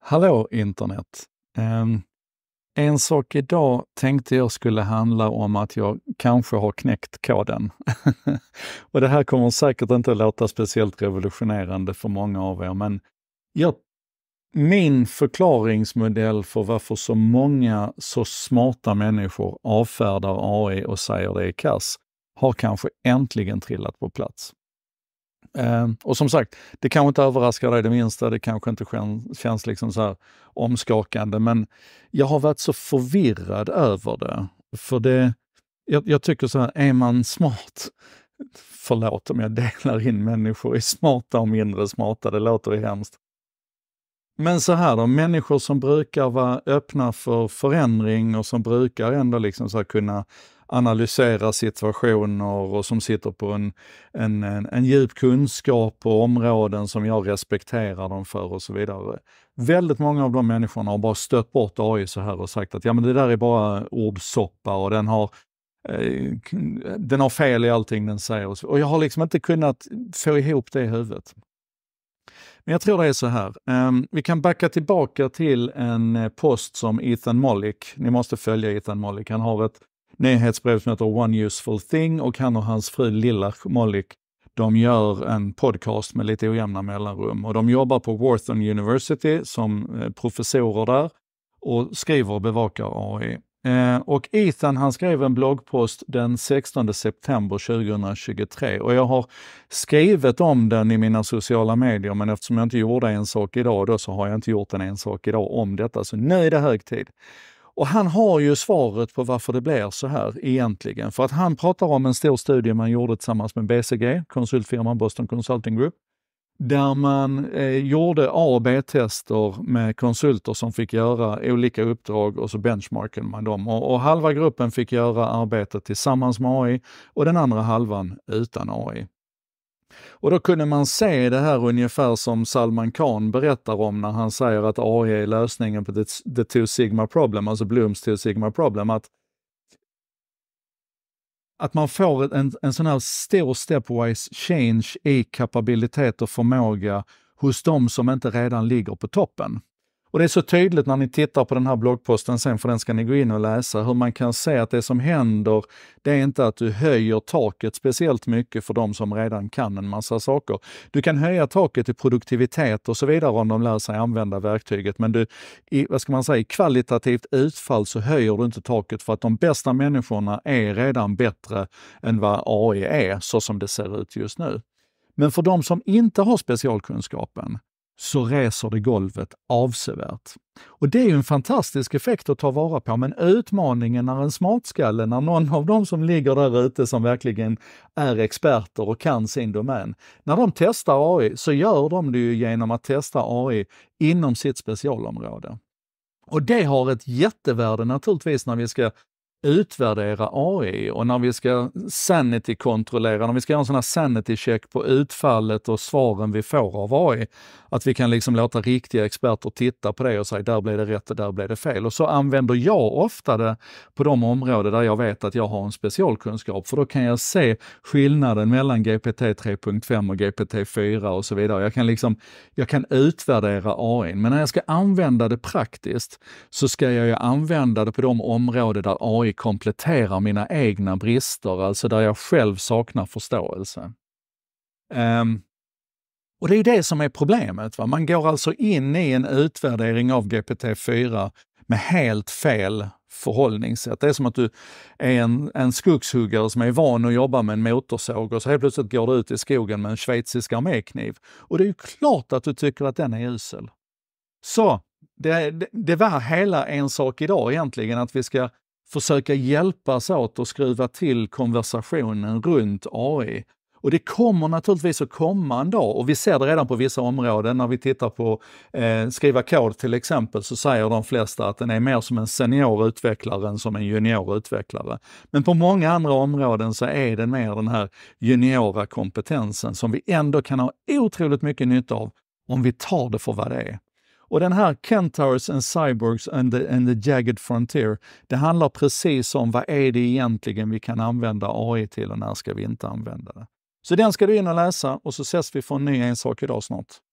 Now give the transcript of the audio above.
Hallå internet! Um, en sak idag tänkte jag skulle handla om att jag kanske har knäckt koden. och det här kommer säkert inte låta speciellt revolutionerande för många av er, men jag, min förklaringsmodell för varför så många så smarta människor avfärdar AI och säger det är kass har kanske äntligen trillat på plats. Ehm, och som sagt, det kanske inte överraskar dig det minsta, det kanske inte känns liksom så omskakande, men jag har varit så förvirrad över det. För det, jag, jag tycker så här, är man smart, förlåt om jag delar in människor i smarta och mindre smarta, det låter ju hemskt. Men så här då, människor som brukar vara öppna för förändring och som brukar ändå liksom så kunna analyserar situationer och som sitter på en, en, en, en djup kunskap på områden som jag respekterar dem för och så vidare. Väldigt många av de människorna har bara stött bort AI så här och sagt att ja men det där är bara ordsoppa och den har eh, den har fel i allting den säger. Och jag har liksom inte kunnat få ihop det i huvudet. Men jag tror det är så här. Ehm, vi kan backa tillbaka till en eh, post som Ethan Mollick, ni måste följa Ethan Mollick, han har ett nyhetsbrev som heter One Useful Thing och han och hans fru Lilla Molik de gör en podcast med lite ojämna mellanrum och de jobbar på Wharton University som eh, professorer där och skriver och bevakar AI. Eh, och Ethan han skrev en bloggpost den 16 september 2023 och jag har skrivit om den i mina sociala medier men eftersom jag inte gjorde en sak idag då så har jag inte gjort en, en sak idag om detta. Så nu är det hög tid. Och han har ju svaret på varför det blir så här egentligen. För att han pratar om en stor studie man gjorde tillsammans med BCG, konsultfirman Boston Consulting Group, där man eh, gjorde A och B-tester med konsulter som fick göra olika uppdrag och så benchmarkade man dem. Och, och halva gruppen fick göra arbetet tillsammans med AI och den andra halvan utan AI. Och då kunde man se det här ungefär som Salman Khan berättar om när han säger att AI e är lösningen på the, two sigma problem, alltså Blooms two sigma problem, att att man får en, en sån här stor stepwise change i kapabilitet och förmåga hos de som inte redan ligger på toppen. Och det är så tydligt när ni tittar på den här bloggposten sen, för den ska ni gå in och läsa, hur man kan se att det som händer, det är inte att du höjer taket speciellt mycket för de som redan kan en massa saker. Du kan höja taket i produktivitet och så vidare om de lär sig använda verktyget, men du, i, vad ska man säga, i kvalitativt utfall så höjer du inte taket för att de bästa människorna är redan bättre än vad AI är, så som det ser ut just nu. Men för de som inte har specialkunskapen, så reser det golvet avsevärt. Och det är ju en fantastisk effekt att ta vara på, men utmaningen när en smartskalle, när någon av dem som ligger där ute som verkligen är experter och kan sin domän, när de testar AI så gör de det ju genom att testa AI inom sitt specialområde. Och det har ett jättevärde naturligtvis när vi ska utvärdera AI och när vi ska sanity-kontrollera, när vi ska göra en sån här sanity-check på utfallet och svaren vi får av AI, att vi kan liksom låta riktiga experter titta på det och säga där blev det rätt och där blev det fel. Och så använder jag ofta det på de områden där jag vet att jag har en specialkunskap, för då kan jag se skillnaden mellan GPT 3.5 och GPT 4 och så vidare. Jag kan, liksom, jag kan utvärdera AI, men när jag ska använda det praktiskt så ska jag ju använda det på de områden där AI sorg kompletterar mina egna brister, alltså där jag själv saknar förståelse. Um, och det är ju det som är problemet. Va? Man går alltså in i en utvärdering av GPT-4 med helt fel förhållningssätt. Det är som att du är en, en skogshuggare som är van att jobba med en motorsåg och så helt plötsligt går du ut i skogen med en schweizisk armékniv. Och det är ju klart att du tycker att den är usel. Så det, det, det var hela en sak idag egentligen, att vi ska försöka hjälpas åt att skruva till konversationen runt AI. E. Och det kommer naturligtvis att komma en dag och vi ser det redan på vissa områden. När vi tittar på eh, skriva kod till exempel så säger de flesta att den är mer som en senior utvecklare än som en junior utvecklare. Men på många andra områden så är det mer den här juniora kompetensen som vi ändå kan ha otroligt mycket nytta av om vi tar det för vad det är. Och den här Centaurs and Cyborgs and the, and the Jagged Frontier, det handlar precis om vad är det egentligen vi kan använda AI till och när ska vi inte använda det? Så den ska du in och läsa och så ses vi för en ny En sak idag snart.